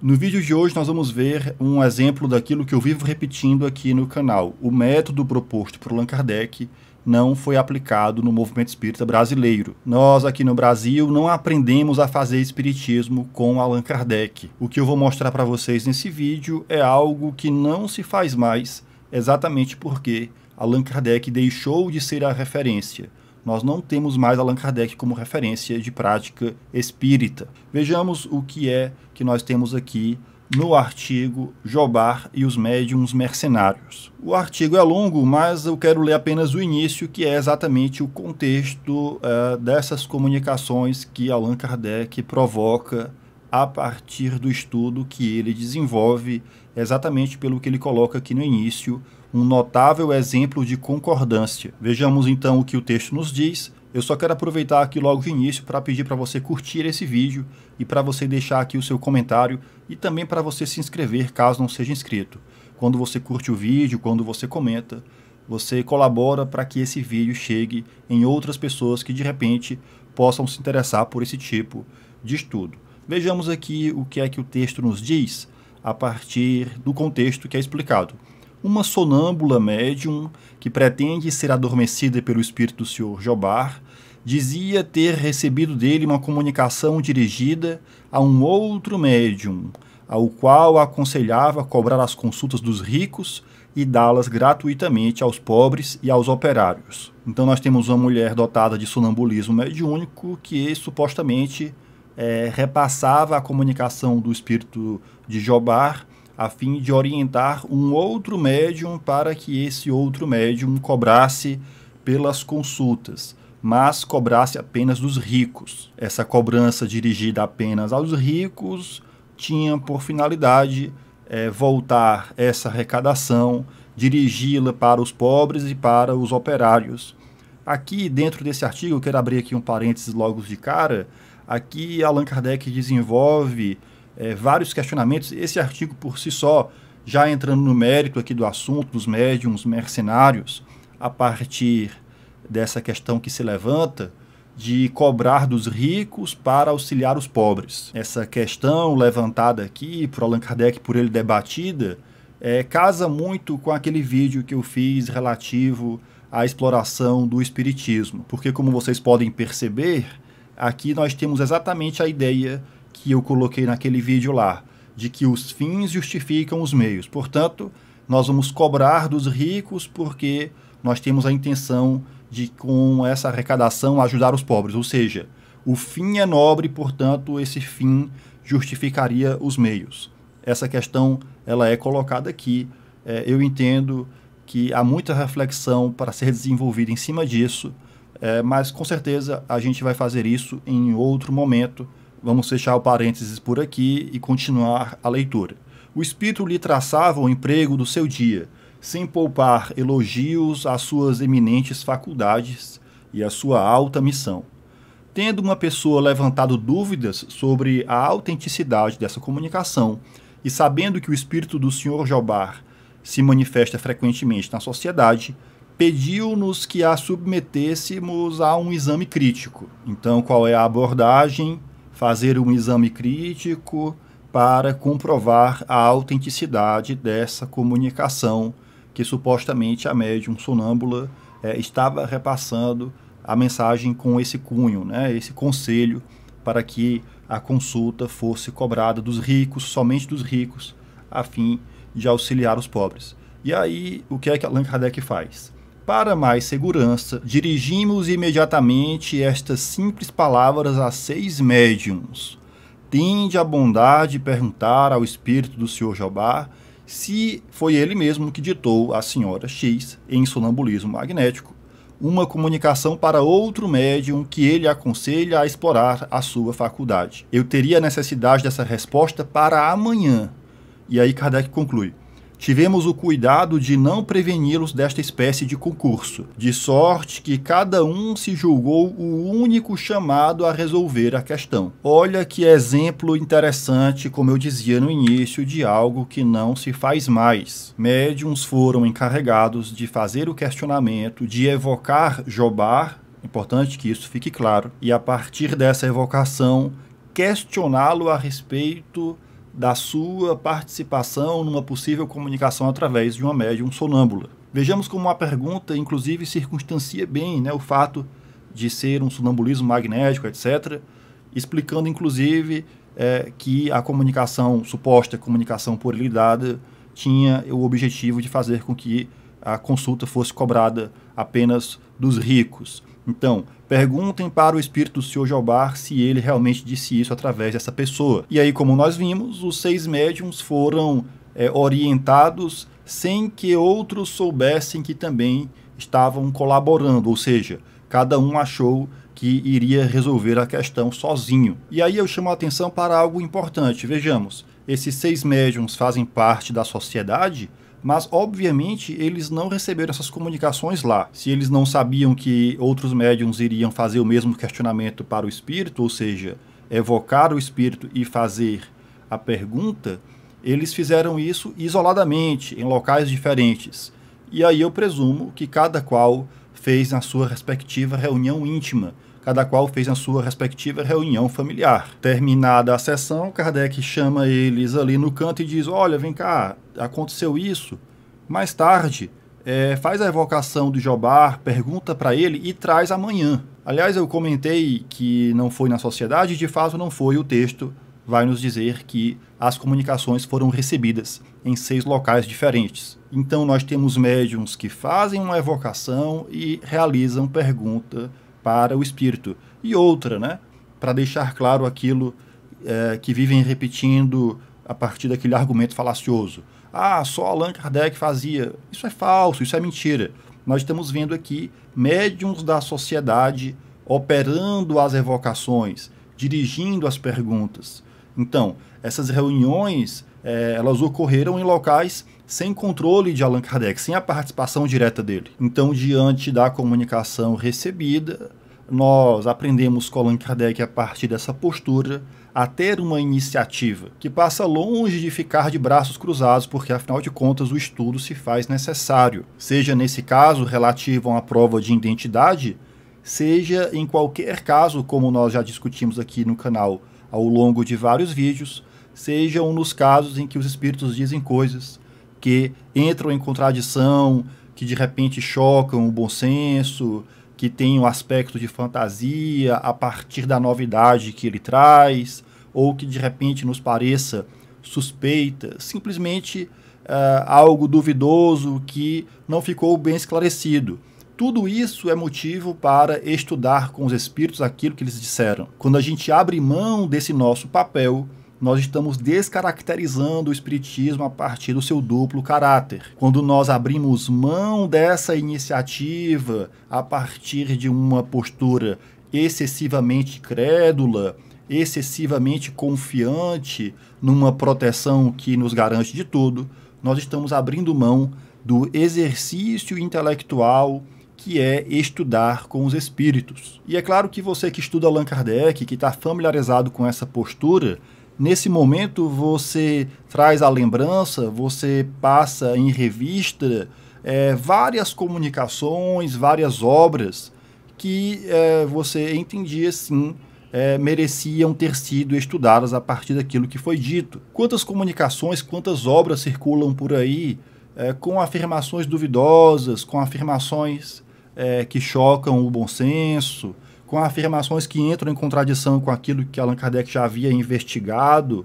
No vídeo de hoje nós vamos ver um exemplo daquilo que eu vivo repetindo aqui no canal. O método proposto por Allan Kardec não foi aplicado no movimento espírita brasileiro. Nós aqui no Brasil não aprendemos a fazer espiritismo com Allan Kardec. O que eu vou mostrar para vocês nesse vídeo é algo que não se faz mais, exatamente porque Allan Kardec deixou de ser a referência. Nós não temos mais Allan Kardec como referência de prática espírita. Vejamos o que é que nós temos aqui no artigo Jobar e os médiums mercenários. O artigo é longo, mas eu quero ler apenas o início, que é exatamente o contexto uh, dessas comunicações que Allan Kardec provoca a partir do estudo que ele desenvolve, exatamente pelo que ele coloca aqui no início, um notável exemplo de concordância. Vejamos então o que o texto nos diz. Eu só quero aproveitar aqui logo de início para pedir para você curtir esse vídeo e para você deixar aqui o seu comentário e também para você se inscrever caso não seja inscrito. Quando você curte o vídeo, quando você comenta, você colabora para que esse vídeo chegue em outras pessoas que de repente possam se interessar por esse tipo de estudo. Vejamos aqui o que é que o texto nos diz a partir do contexto que é explicado uma sonâmbula médium que pretende ser adormecida pelo espírito do Sr. Jobar, dizia ter recebido dele uma comunicação dirigida a um outro médium, ao qual aconselhava cobrar as consultas dos ricos e dá-las gratuitamente aos pobres e aos operários. Então nós temos uma mulher dotada de sonambulismo mediúnico que supostamente é, repassava a comunicação do espírito de Jobar a fim de orientar um outro médium para que esse outro médium cobrasse pelas consultas, mas cobrasse apenas dos ricos. Essa cobrança dirigida apenas aos ricos tinha por finalidade é, voltar essa arrecadação, dirigi-la para os pobres e para os operários. Aqui, dentro desse artigo, eu quero abrir aqui um parênteses logo de cara. Aqui, Allan Kardec desenvolve é, vários questionamentos. Esse artigo por si só, já entrando no mérito aqui do assunto, dos médiums mercenários, a partir dessa questão que se levanta de cobrar dos ricos para auxiliar os pobres. Essa questão levantada aqui por Allan Kardec, por ele debatida, é, casa muito com aquele vídeo que eu fiz relativo à exploração do espiritismo, porque como vocês podem perceber, aqui nós temos exatamente a ideia que eu coloquei naquele vídeo lá, de que os fins justificam os meios. Portanto, nós vamos cobrar dos ricos porque nós temos a intenção de, com essa arrecadação, ajudar os pobres. Ou seja, o fim é nobre, portanto, esse fim justificaria os meios. Essa questão ela é colocada aqui. É, eu entendo que há muita reflexão para ser desenvolvida em cima disso, é, mas com certeza a gente vai fazer isso em outro momento Vamos fechar o parênteses por aqui e continuar a leitura. O espírito lhe traçava o emprego do seu dia, sem poupar elogios às suas eminentes faculdades e à sua alta missão. Tendo uma pessoa levantado dúvidas sobre a autenticidade dessa comunicação e sabendo que o espírito do Sr. Jobar se manifesta frequentemente na sociedade, pediu-nos que a submetêssemos a um exame crítico. Então, qual é a abordagem fazer um exame crítico para comprovar a autenticidade dessa comunicação que supostamente a médium sonâmbula é, estava repassando a mensagem com esse cunho, né, esse conselho para que a consulta fosse cobrada dos ricos, somente dos ricos, a fim de auxiliar os pobres. E aí, o que é que Allan Kardec faz? Para mais segurança, dirigimos imediatamente estas simples palavras a seis médiums. Tende a bondade de perguntar ao espírito do Sr. Jobá se foi ele mesmo que ditou à senhora X, em sonambulismo magnético, uma comunicação para outro médium que ele aconselha a explorar a sua faculdade. Eu teria necessidade dessa resposta para amanhã. E aí Kardec conclui tivemos o cuidado de não preveni-los desta espécie de concurso, de sorte que cada um se julgou o único chamado a resolver a questão. Olha que exemplo interessante, como eu dizia no início, de algo que não se faz mais. Médiuns foram encarregados de fazer o questionamento, de evocar Jobar, importante que isso fique claro, e a partir dessa evocação questioná-lo a respeito da sua participação numa possível comunicação através de uma médium sonâmbula. Vejamos como a pergunta, inclusive, circunstancia bem né, o fato de ser um sonambulismo magnético, etc., explicando, inclusive, é, que a comunicação, suposta comunicação por dada, tinha o objetivo de fazer com que a consulta fosse cobrada apenas dos ricos. Então, Perguntem para o espírito do Sr. Jobar se ele realmente disse isso através dessa pessoa. E aí, como nós vimos, os seis médiums foram é, orientados sem que outros soubessem que também estavam colaborando, ou seja, cada um achou que iria resolver a questão sozinho. E aí eu chamo a atenção para algo importante. Vejamos, esses seis médiums fazem parte da sociedade? mas obviamente eles não receberam essas comunicações lá. Se eles não sabiam que outros médiums iriam fazer o mesmo questionamento para o espírito, ou seja, evocar o espírito e fazer a pergunta, eles fizeram isso isoladamente, em locais diferentes. E aí eu presumo que cada qual fez na sua respectiva reunião íntima cada qual fez a sua respectiva reunião familiar. Terminada a sessão, Kardec chama eles ali no canto e diz: Olha, vem cá, aconteceu isso. Mais tarde, é, faz a evocação do Jobar, pergunta para ele e traz amanhã. Aliás, eu comentei que não foi na sociedade, de fato não foi. O texto vai nos dizer que as comunicações foram recebidas em seis locais diferentes. Então, nós temos médiums que fazem uma evocação e realizam pergunta para o espírito, e outra, né, para deixar claro aquilo é, que vivem repetindo a partir daquele argumento falacioso. Ah, só Allan Kardec fazia. Isso é falso, isso é mentira. Nós estamos vendo aqui médiums da sociedade operando as evocações, dirigindo as perguntas. Então, essas reuniões é, elas ocorreram em locais sem controle de Allan Kardec, sem a participação direta dele. Então, diante da comunicação recebida, nós aprendemos Colin Kardec a partir dessa postura a ter uma iniciativa que passa longe de ficar de braços cruzados, porque afinal de contas o estudo se faz necessário, seja nesse caso relativo a uma prova de identidade, seja em qualquer caso, como nós já discutimos aqui no canal ao longo de vários vídeos, sejam nos casos em que os espíritos dizem coisas que entram em contradição, que de repente chocam o bom senso, que tem o um aspecto de fantasia a partir da novidade que ele traz, ou que de repente nos pareça suspeita, simplesmente uh, algo duvidoso que não ficou bem esclarecido. Tudo isso é motivo para estudar com os espíritos aquilo que eles disseram. Quando a gente abre mão desse nosso papel, nós estamos descaracterizando o Espiritismo a partir do seu duplo caráter. Quando nós abrimos mão dessa iniciativa a partir de uma postura excessivamente crédula, excessivamente confiante numa proteção que nos garante de tudo, nós estamos abrindo mão do exercício intelectual que é estudar com os espíritos. E é claro que você que estuda Allan Kardec, que está familiarizado com essa postura, Nesse momento, você traz a lembrança, você passa em revista é, várias comunicações, várias obras que é, você entendia sim é, mereciam ter sido estudadas a partir daquilo que foi dito. Quantas comunicações, quantas obras circulam por aí é, com afirmações duvidosas, com afirmações é, que chocam o bom senso, com afirmações que entram em contradição com aquilo que Allan Kardec já havia investigado,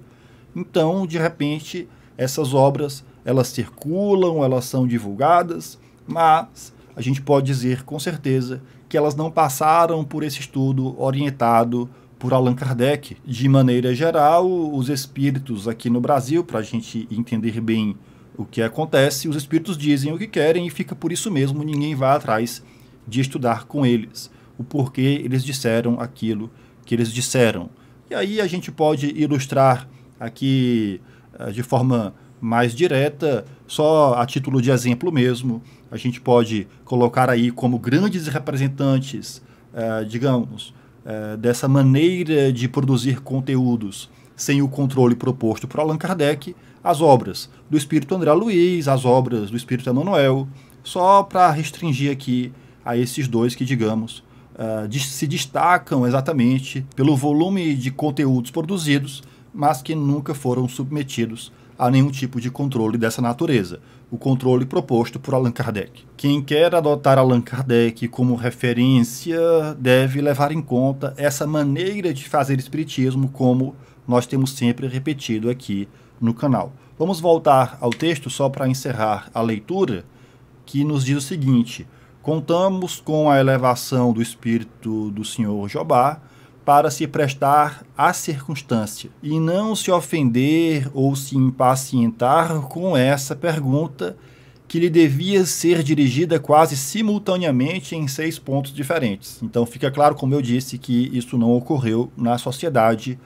então, de repente, essas obras elas circulam, elas são divulgadas, mas a gente pode dizer com certeza que elas não passaram por esse estudo orientado por Allan Kardec. De maneira geral, os espíritos aqui no Brasil, para a gente entender bem o que acontece, os espíritos dizem o que querem e fica por isso mesmo, ninguém vai atrás de estudar com eles o porquê eles disseram aquilo que eles disseram. E aí a gente pode ilustrar aqui eh, de forma mais direta, só a título de exemplo mesmo, a gente pode colocar aí como grandes representantes, eh, digamos, eh, dessa maneira de produzir conteúdos sem o controle proposto por Allan Kardec, as obras do espírito André Luiz, as obras do espírito Emmanuel só para restringir aqui a esses dois que, digamos, uh, se destacam exatamente pelo volume de conteúdos produzidos, mas que nunca foram submetidos a nenhum tipo de controle dessa natureza, o controle proposto por Allan Kardec. Quem quer adotar Allan Kardec como referência deve levar em conta essa maneira de fazer espiritismo, como nós temos sempre repetido aqui no canal. Vamos voltar ao texto só para encerrar a leitura, que nos diz o seguinte: Contamos com a elevação do espírito do senhor Jobá para se prestar à circunstância e não se ofender ou se impacientar com essa pergunta que lhe devia ser dirigida quase simultaneamente em seis pontos diferentes. Então fica claro, como eu disse, que isso não ocorreu na sociedade.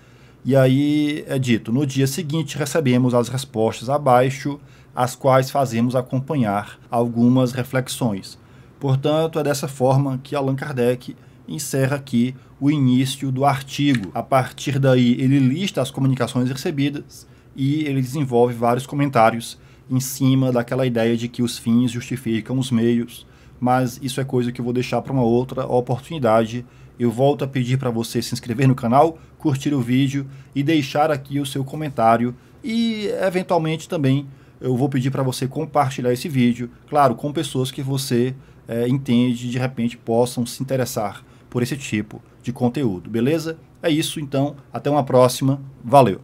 E aí é dito: no dia seguinte recebemos as respostas abaixo, as quais fazemos acompanhar algumas reflexões. Portanto, é dessa forma que Allan Kardec encerra aqui o início do artigo. A partir daí, ele lista as comunicações recebidas e ele desenvolve vários comentários em cima daquela ideia de que os fins justificam os meios, mas isso é coisa que eu vou deixar para uma outra oportunidade. Eu volto a pedir para você se inscrever no canal, curtir o vídeo e deixar aqui o seu comentário e eventualmente também eu vou pedir para você compartilhar esse vídeo, claro, com pessoas que você é, entende de repente possam se interessar por esse tipo de conteúdo, beleza? É isso então, até uma próxima, valeu!